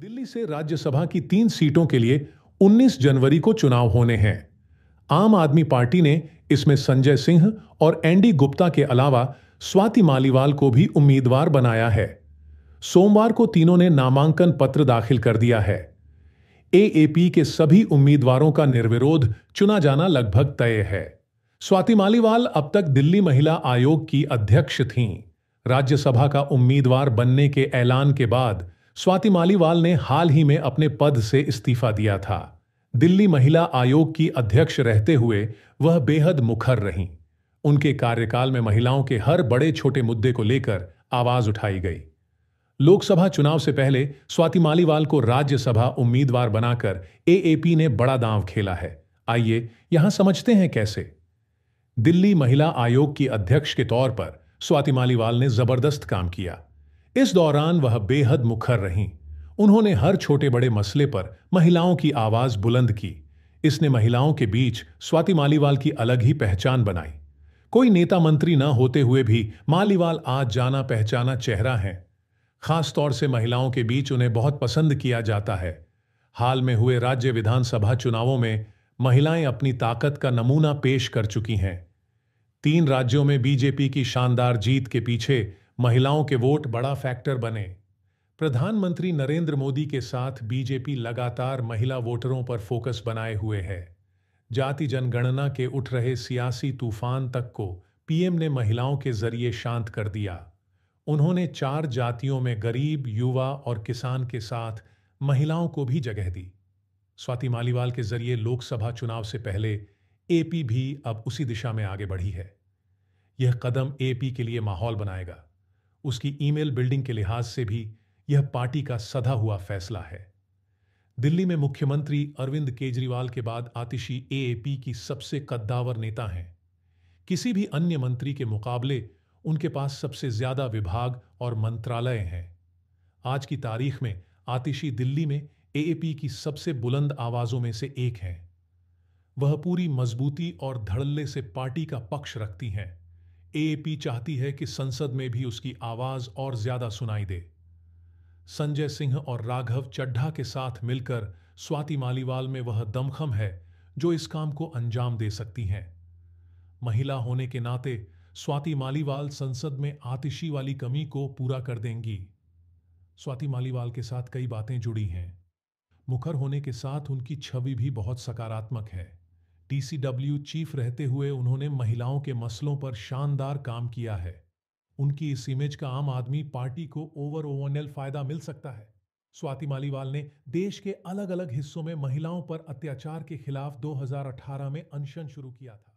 दिल्ली से राज्यसभा की तीन सीटों के लिए 19 जनवरी को चुनाव होने हैं आम आदमी पार्टी ने इसमें संजय सिंह और एनडी गुप्ता के अलावा स्वाति मालीवाल को भी उम्मीदवार बनाया है सोमवार को तीनों ने नामांकन पत्र दाखिल कर दिया है एएपी के सभी उम्मीदवारों का निर्विरोध चुना जाना लगभग तय है स्वाति मालीवाल अब तक दिल्ली महिला आयोग की अध्यक्ष थीं राज्यसभा का उम्मीदवार बनने के ऐलान के बाद स्वाति मालीवाल ने हाल ही में अपने पद से इस्तीफा दिया था दिल्ली महिला आयोग की अध्यक्ष रहते हुए वह बेहद मुखर रहीं उनके कार्यकाल में महिलाओं के हर बड़े छोटे मुद्दे को लेकर आवाज उठाई गई लोकसभा चुनाव से पहले स्वाति मालीवाल को राज्यसभा उम्मीदवार बनाकर एएपी ने बड़ा दांव खेला है आइए यहां समझते हैं कैसे दिल्ली महिला आयोग की अध्यक्ष के तौर पर स्वाति मालीवाल ने जबरदस्त काम किया इस दौरान वह बेहद मुखर रहीं उन्होंने हर छोटे बड़े मसले पर महिलाओं की आवाज़ बुलंद की इसने महिलाओं के बीच स्वाति मालीवाल की अलग ही पहचान बनाई कोई नेता मंत्री न होते हुए भी मालीवाल आज जाना पहचाना चेहरा है खास तौर से महिलाओं के बीच उन्हें बहुत पसंद किया जाता है हाल में हुए राज्य विधानसभा चुनावों में महिलाएं अपनी ताकत का नमूना पेश कर चुकी हैं तीन राज्यों में बीजेपी की शानदार जीत के पीछे महिलाओं के वोट बड़ा फैक्टर बने प्रधानमंत्री नरेंद्र मोदी के साथ बीजेपी लगातार महिला वोटरों पर फोकस बनाए हुए है जाति जनगणना के उठ रहे सियासी तूफान तक को पीएम ने महिलाओं के जरिए शांत कर दिया उन्होंने चार जातियों में गरीब युवा और किसान के साथ महिलाओं को भी जगह दी स्वाति मालीवाल के जरिए लोकसभा चुनाव से पहले एपी भी अब उसी दिशा में आगे बढ़ी है यह कदम एपी के लिए माहौल बनाएगा उसकी ईमेल बिल्डिंग के लिहाज से भी यह पार्टी का सधा हुआ फैसला है दिल्ली में मुख्यमंत्री अरविंद केजरीवाल के बाद आतिशी एएपी की सबसे कद्दावर नेता हैं किसी भी अन्य मंत्री के मुकाबले उनके पास सबसे ज्यादा विभाग और मंत्रालय हैं आज की तारीख में आतिशी दिल्ली में एएपी की सबसे बुलंद आवाजों में से एक हैं वह पूरी मजबूती और धड़ल्ले से पार्टी का पक्ष रखती हैं पी चाहती है कि संसद में भी उसकी आवाज और ज्यादा सुनाई दे संजय सिंह और राघव चड्ढा के साथ मिलकर स्वाति मालीवाल में वह दमखम है जो इस काम को अंजाम दे सकती हैं महिला होने के नाते स्वाति मालीवाल संसद में आतिशी वाली कमी को पूरा कर देंगी स्वाति मालीवाल के साथ कई बातें जुड़ी हैं मुखर होने के साथ उनकी छवि भी बहुत सकारात्मक है टीसीडब्ल्यू चीफ रहते हुए उन्होंने महिलाओं के मसलों पर शानदार काम किया है उनकी इस इमेज का आम आदमी पार्टी को ओवर ओवरऑल फायदा मिल सकता है स्वाति मालीवाल ने देश के अलग अलग हिस्सों में महिलाओं पर अत्याचार के खिलाफ 2018 में अनशन शुरू किया था